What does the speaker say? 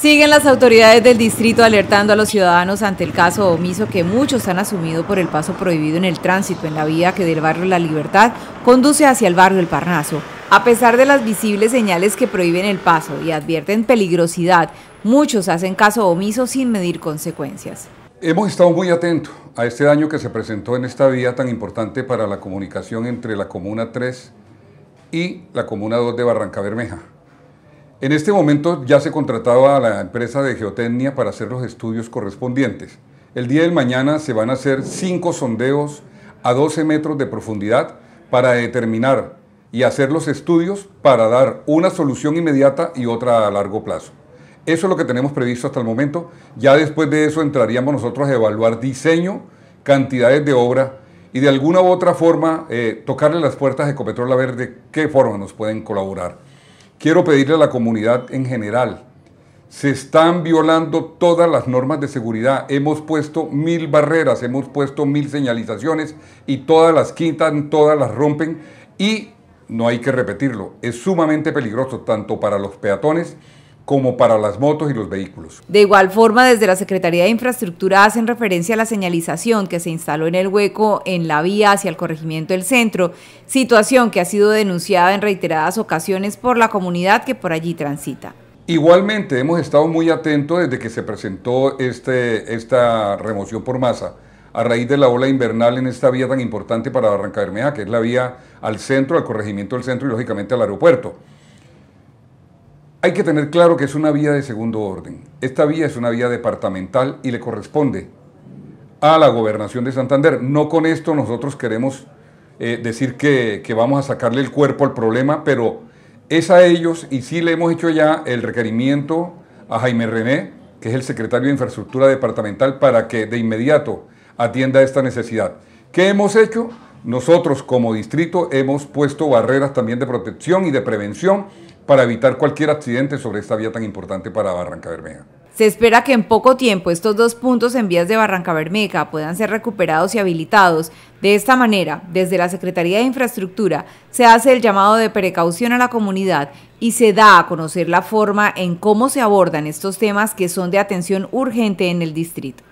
Siguen las autoridades del distrito alertando a los ciudadanos ante el caso omiso que muchos han asumido por el paso prohibido en el tránsito en la vía que del barrio La Libertad conduce hacia el barrio El Parnaso. A pesar de las visibles señales que prohíben el paso y advierten peligrosidad, muchos hacen caso omiso sin medir consecuencias. Hemos estado muy atentos a este daño que se presentó en esta vía tan importante para la comunicación entre la Comuna 3 y la Comuna 2 de Barranca Bermeja. En este momento ya se contrataba a la empresa de geotecnia para hacer los estudios correspondientes. El día de mañana se van a hacer cinco sondeos a 12 metros de profundidad para determinar y hacer los estudios para dar una solución inmediata y otra a largo plazo. Eso es lo que tenemos previsto hasta el momento. Ya después de eso entraríamos nosotros a evaluar diseño, cantidades de obra y de alguna u otra forma eh, tocarle las puertas de Ecopetrol a ver de qué forma nos pueden colaborar quiero pedirle a la comunidad en general, se están violando todas las normas de seguridad. Hemos puesto mil barreras, hemos puesto mil señalizaciones y todas las quitan, todas las rompen y no hay que repetirlo. Es sumamente peligroso tanto para los peatones como para las motos y los vehículos. De igual forma, desde la Secretaría de Infraestructura hacen referencia a la señalización que se instaló en el hueco en la vía hacia el corregimiento del centro, situación que ha sido denunciada en reiteradas ocasiones por la comunidad que por allí transita. Igualmente, hemos estado muy atentos desde que se presentó este, esta remoción por masa a raíz de la ola invernal en esta vía tan importante para Barranca Bermeja, que es la vía al centro, al corregimiento del centro y lógicamente al aeropuerto. Hay que tener claro que es una vía de segundo orden. Esta vía es una vía departamental y le corresponde a la gobernación de Santander. No con esto nosotros queremos eh, decir que, que, vamos a sacarle el cuerpo al problema, pero es a ellos y sí le hemos hecho ya el requerimiento a Jaime René, que es el secretario de Infraestructura Departamental, para que de inmediato atienda esta necesidad. ¿Qué hemos hecho? Nosotros como distrito hemos puesto barreras también de protección y de prevención para evitar cualquier accidente sobre esta vía tan importante para Barranca Bermeja. Se espera que en poco tiempo estos dos puntos en vías de Barranca Bermeja puedan ser recuperados y habilitados. De esta manera, desde la Secretaría de Infraestructura se hace el llamado de precaución a la comunidad y se da a conocer la forma en cómo se abordan estos temas que son de atención urgente en el distrito.